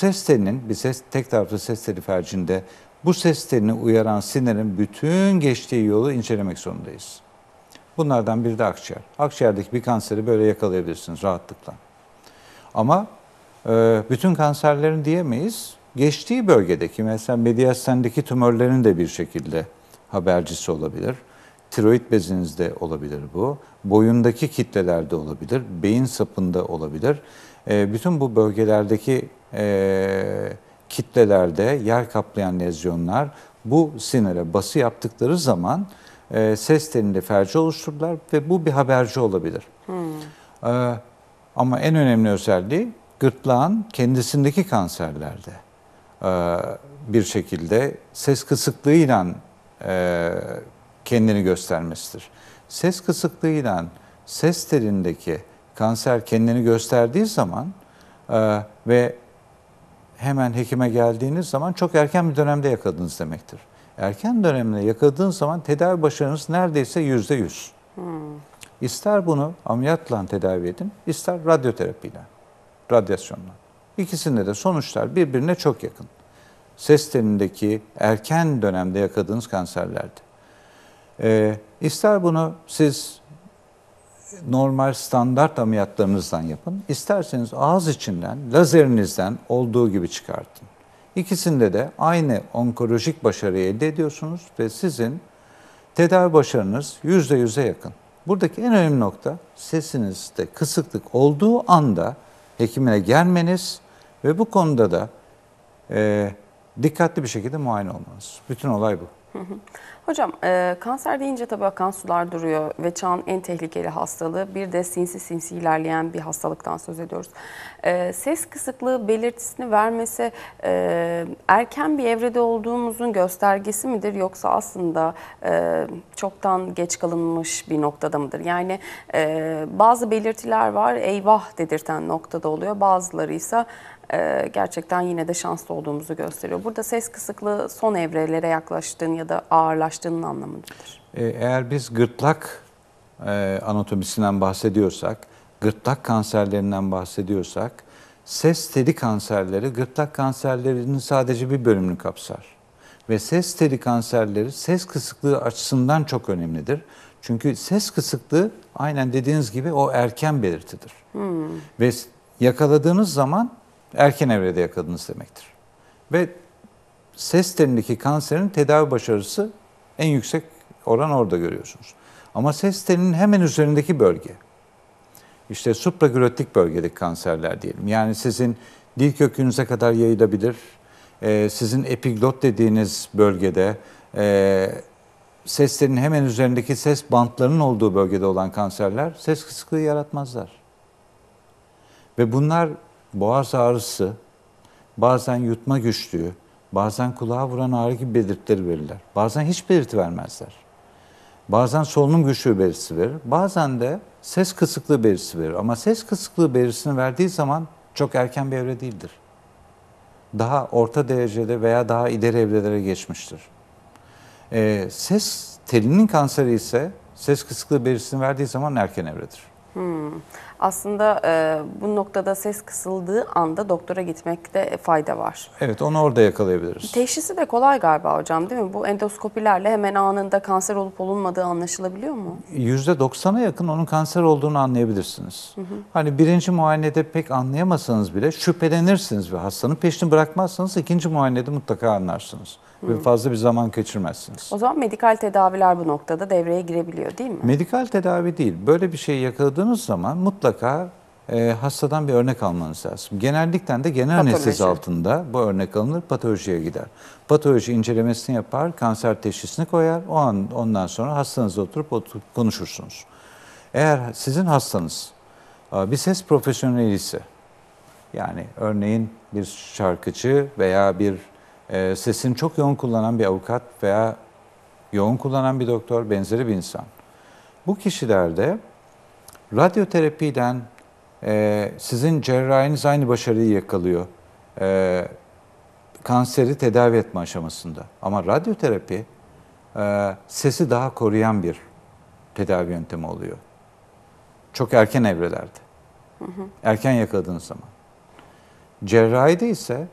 ses telinin, bir ses, tek taraflı ses teli felcinde bu ses telini uyaran sinirin bütün geçtiği yolu incelemek zorundayız. Bunlardan biri de akciğer. Akciğerdeki bir kanseri böyle yakalayabilirsiniz rahatlıkla. Ama e, bütün kanserlerin diyemeyiz. Geçtiği bölgedeki mesela mediastendeki tümörlerin de bir şekilde habercisi olabilir. Tiroid bezinizde olabilir bu. Boyundaki kitlelerde olabilir. Beyin sapında olabilir. E, bütün bu bölgelerdeki e, kitlelerde yer kaplayan lezyonlar bu sinire bası yaptıkları zaman e, ses telinde felci oluştururlar ve bu bir haberci olabilir. Hmm. E, ama en önemli özelliği gırtlağın kendisindeki kanserlerde e, bir şekilde ses kısıklığıyla e, kendini göstermesidir. Ses kısıklığıyla ses telindeki kanser kendini gösterdiği zaman e, ve hemen hekime geldiğiniz zaman çok erken bir dönemde yakaladınız demektir. Erken dönemde yakaladığınız zaman tedavi başarınız neredeyse yüzde yüz. Hmm. İster bunu ameliyatla tedavi edin, ister radyoterapiyle, radyasyonla. İkisinde de sonuçlar birbirine çok yakın. Ses telindeki erken dönemde yakadığınız kanserlerdi. Ee, ister bunu siz normal standart ameliyatlarınızdan yapın. İsterseniz ağız içinden, lazerinizden olduğu gibi çıkartın. İkisinde de aynı onkolojik başarıyı elde ediyorsunuz ve sizin tedavi başarınız yüzde yüze yakın. Buradaki en önemli nokta sesinizde kısıklık olduğu anda hekimine gelmeniz ve bu konuda da e, dikkatli bir şekilde muayene olmanız. Bütün olay bu. Hocam e, kanser deyince tabii akan sular duruyor ve çağın en tehlikeli hastalığı bir de sinsi sinsi ilerleyen bir hastalıktan söz ediyoruz. E, ses kısıklığı belirtisini vermesi e, erken bir evrede olduğumuzun göstergesi midir yoksa aslında e, çoktan geç kalınmış bir noktada mıdır? Yani e, bazı belirtiler var eyvah dedirten noktada oluyor bazıları ise e, gerçekten yine de şanslı olduğumuzu gösteriyor. Burada ses kısıklığı son evrelere yaklaştığın ya da ağırlaştığın ulaştığının anlamındadır. E, eğer biz gırtlak e, anatomisinden bahsediyorsak, gırtlak kanserlerinden bahsediyorsak, ses teli kanserleri gırtlak kanserlerinin sadece bir bölümünü kapsar. Ve ses teli kanserleri ses kısıklığı açısından çok önemlidir. Çünkü ses kısıklığı aynen dediğiniz gibi o erken belirtidir. Hmm. Ve yakaladığınız zaman erken evrede yakaladınız demektir. Ve ses telindeki kanserin tedavi başarısı en yüksek oran orada görüyorsunuz. Ama ses telinin hemen üzerindeki bölge. işte supraglottik bölgedeki kanserler diyelim. Yani sizin dil kökünüze kadar yayılabilir. Ee, sizin epiglot dediğiniz bölgede e, seslerin hemen üzerindeki ses bantlarının olduğu bölgede olan kanserler ses kısıklığı yaratmazlar. Ve bunlar boğaz ağrısı, bazen yutma güçlüğü, Bazen kulağa vuran ağrı gibi belirtileri verirler. Bazen hiç belirti vermezler. Bazen solunum güçlüğü belirtisi verir. Bazen de ses kısıklığı belirtisi verir. Ama ses kısıklığı belirtisini verdiği zaman çok erken bir evre değildir. Daha orta derecede veya daha ileri evrelere geçmiştir. Ee, ses telinin kanseri ise ses kısıklığı belirtisini verdiği zaman erken evredir. Hmm. Aslında e, bu noktada ses kısıldığı anda doktora gitmekte fayda var. Evet onu orada yakalayabiliriz. Teşhisi de kolay galiba hocam değil mi? Bu endoskopilerle hemen anında kanser olup olunmadığı anlaşılabiliyor mu? %90'a yakın onun kanser olduğunu anlayabilirsiniz. Hı hı. Hani birinci muayenede pek anlayamasanız bile şüphelenirsiniz ve hastanın peşini bırakmazsanız ikinci muayenede mutlaka anlarsınız. Hı. Fazla bir zaman kaçırmazsınız. O zaman medikal tedaviler bu noktada devreye girebiliyor değil mi? Medikal tedavi değil. Böyle bir şey yakaladığınız zaman mutlaka e, hastadan bir örnek almanız lazım. Genellikle de genel Patoloji. anestezi altında bu örnek alınır, patolojiye gider. Patoloji incelemesini yapar, kanser teşhisini koyar. O an ondan sonra hastanızla oturup, oturup konuşursunuz. Eğer sizin hastanız e, bir ses profesyoneli ise, yani örneğin bir şarkıcı veya bir ee, sesini çok yoğun kullanan bir avukat veya yoğun kullanan bir doktor benzeri bir insan. Bu kişilerde radyoterapiden e, sizin cerrahiniz aynı başarıyı yakalıyor e, kanseri tedavi etme aşamasında. Ama radyoterapi e, sesi daha koruyan bir tedavi yöntemi oluyor. Çok erken evrelerde. Hı hı. Erken yakaladığınız zaman. Cerrahide ise